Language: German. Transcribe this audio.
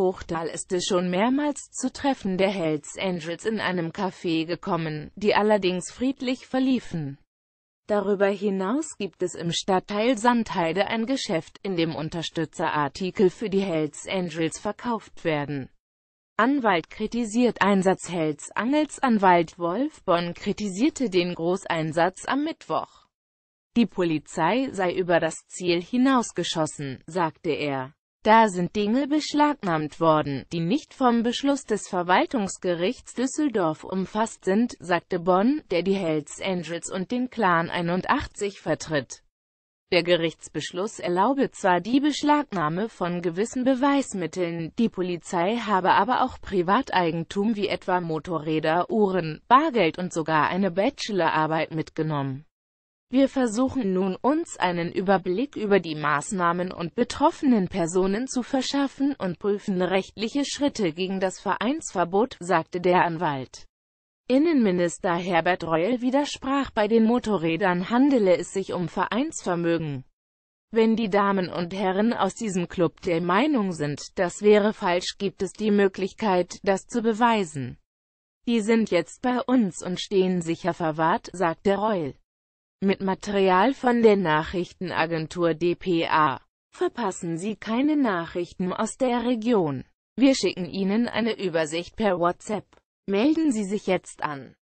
Hochtal ist es schon mehrmals zu Treffen der Hells Angels in einem Café gekommen, die allerdings friedlich verliefen. Darüber hinaus gibt es im Stadtteil Sandheide ein Geschäft, in dem Unterstützerartikel für die Hells Angels verkauft werden. Anwalt kritisiert Einsatz Hells Angels Anwalt Wolf Bonn kritisierte den Großeinsatz am Mittwoch. Die Polizei sei über das Ziel hinausgeschossen, sagte er. Da sind Dinge beschlagnahmt worden, die nicht vom Beschluss des Verwaltungsgerichts Düsseldorf umfasst sind, sagte Bonn, der die Hells Angels und den Clan 81 vertritt. Der Gerichtsbeschluss erlaube zwar die Beschlagnahme von gewissen Beweismitteln, die Polizei habe aber auch Privateigentum wie etwa Motorräder, Uhren, Bargeld und sogar eine Bachelorarbeit mitgenommen. Wir versuchen nun, uns einen Überblick über die Maßnahmen und betroffenen Personen zu verschaffen und prüfen rechtliche Schritte gegen das Vereinsverbot, sagte der Anwalt. Innenminister Herbert Reul widersprach bei den Motorrädern handele es sich um Vereinsvermögen. Wenn die Damen und Herren aus diesem Club der Meinung sind, das wäre falsch, gibt es die Möglichkeit, das zu beweisen. Die sind jetzt bei uns und stehen sicher verwahrt, sagte Reul. Mit Material von der Nachrichtenagentur dpa. Verpassen Sie keine Nachrichten aus der Region. Wir schicken Ihnen eine Übersicht per WhatsApp. Melden Sie sich jetzt an.